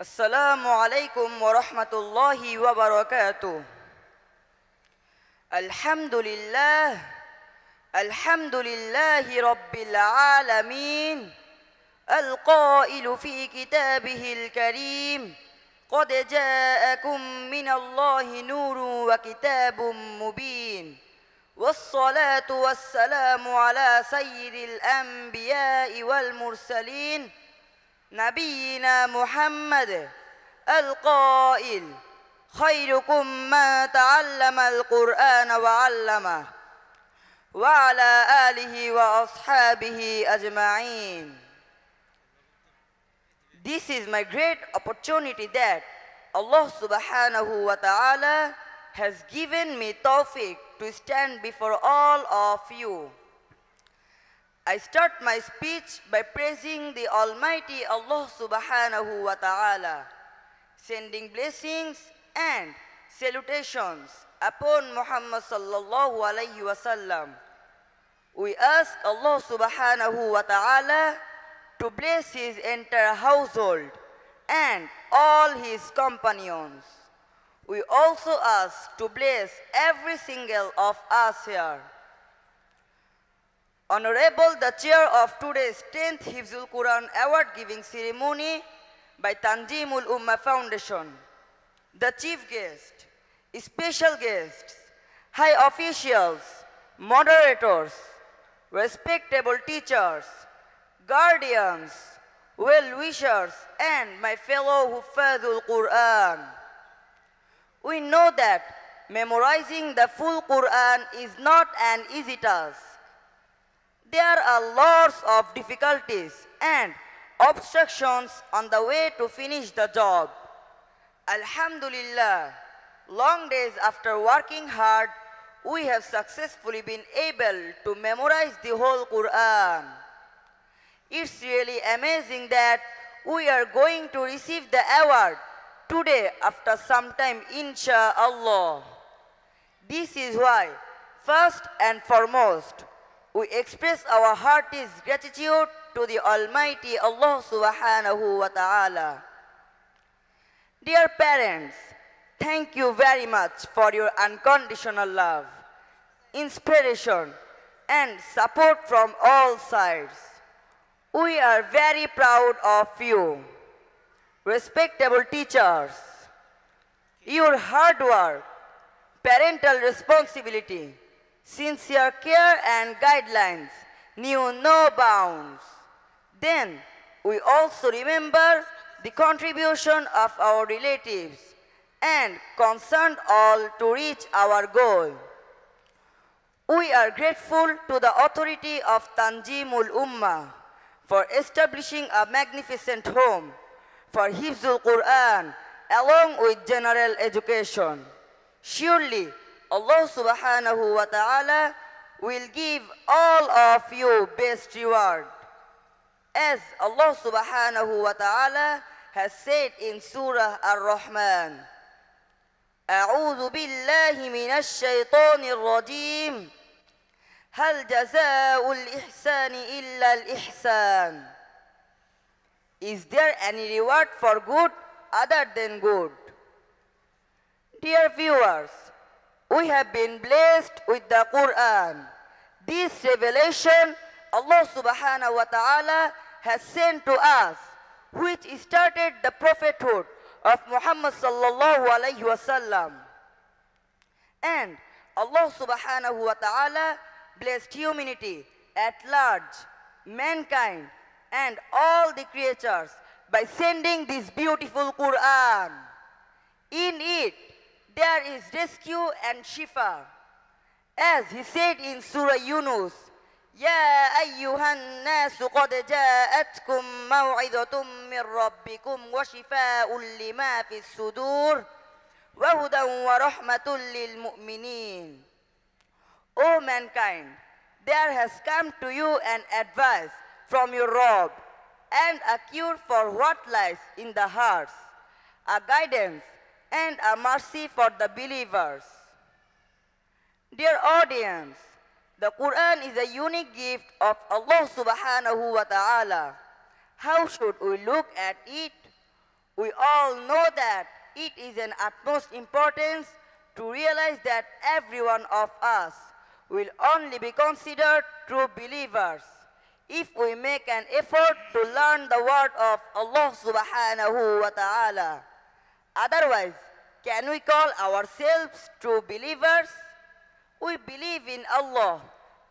السلام عليكم ورحمة الله وبركاته الحمد لله الحمد لله رب العالمين القائل في كتابه الكريم قد جاءكم من الله نور وكتاب مبين والصلاة والسلام على سيد الأنبياء والمرسلين نبينا محمد القائل خيركم ما تعلم القرآن وعلمه وعلى آله وأصحابه أجمعين This is my great opportunity that Allah subhanahu wa ta'ala has given me tawfiq to stand before all of you. I start my speech by praising the Almighty Allah subhanahu wa ta'ala, sending blessings and salutations upon Muhammad sallallahu alayhi wa sallam. We ask Allah subhanahu wa ta'ala to bless his entire household and all his companions. We also ask to bless every single of us here. Honorable, the chair of today's 10th Hifzul Quran award giving ceremony by Tanjimul Ummah Foundation. The chief guest, special guests, high officials, moderators, respectable teachers, guardians, well-wishers, and my fellow Huffazul Quran. We know that memorizing the full Quran is not an easy task. There are lots of difficulties and obstructions on the way to finish the job. Alhamdulillah, long days after working hard, we have successfully been able to memorize the whole Quran. It's really amazing that we are going to receive the award today after some time, insha'Allah. This is why, first and foremost, we express our heartiest gratitude to the Almighty Allah subhanahu wa ta'ala. Dear parents, thank you very much for your unconditional love, inspiration, and support from all sides. We are very proud of you. Respectable teachers, your hard work, parental responsibility, Sincere care and guidelines knew no bounds. Then we also remember the contribution of our relatives and concerned all to reach our goal. We are grateful to the authority of Tanjimul Ummah for establishing a magnificent home for Hifzul Quran along with general education. Surely Allah subhanahu wa ta'ala will give all of you best reward. As Allah subhanahu wa ta'ala has said in Surah Ar-Rahman, أعوذ بالله من الشيطان الرجيم هل جزاء الإحسان إلا الإحسان Is there any reward for good other than good? Dear viewers, we have been blessed with the Quran. This revelation Allah subhanahu wa ta'ala has sent to us, which started the prophethood of Muhammad sallallahu alayhi wasallam. And Allah subhanahu wa ta'ala blessed humanity at large, mankind, and all the creatures by sending this beautiful Quran. In it, there is rescue and shifa. As he said in Surah Yunus, Ya يا أيها الناس قد جاءتكم موعظة من fi وشفاء لما في الصدور وهدى ورحمة للمؤمنين O mankind, there has come to you an advice from your Lord and a cure for what lies in the hearts, a guidance and a mercy for the believers. Dear audience, the Quran is a unique gift of Allah subhanahu wa ta'ala. How should we look at it? We all know that it is an utmost importance to realize that every one of us will only be considered true believers if we make an effort to learn the word of Allah subhanahu wa ta'ala. Otherwise, can we call ourselves true believers? We believe in Allah,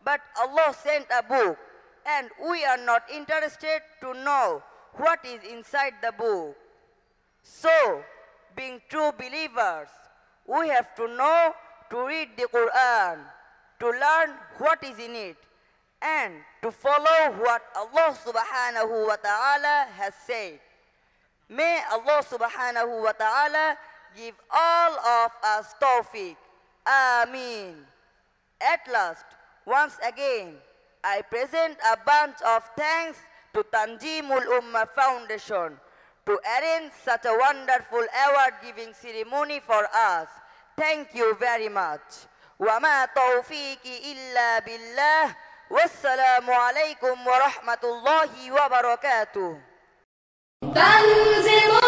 but Allah sent a book and we are not interested to know what is inside the book. So, being true believers, we have to know to read the Quran, to learn what is in it, and to follow what Allah subhanahu wa ta'ala has said. May Allah subhanahu wa ta'ala give all of us tawfiq. Ameen. At last, once again, I present a bunch of thanks to Tanjimul Ummah Foundation to arrange such a wonderful award-giving ceremony for us. Thank you very much. وما توفيقي إلا بالله والسلام عليكم ورحمة الله وبركاته 万全も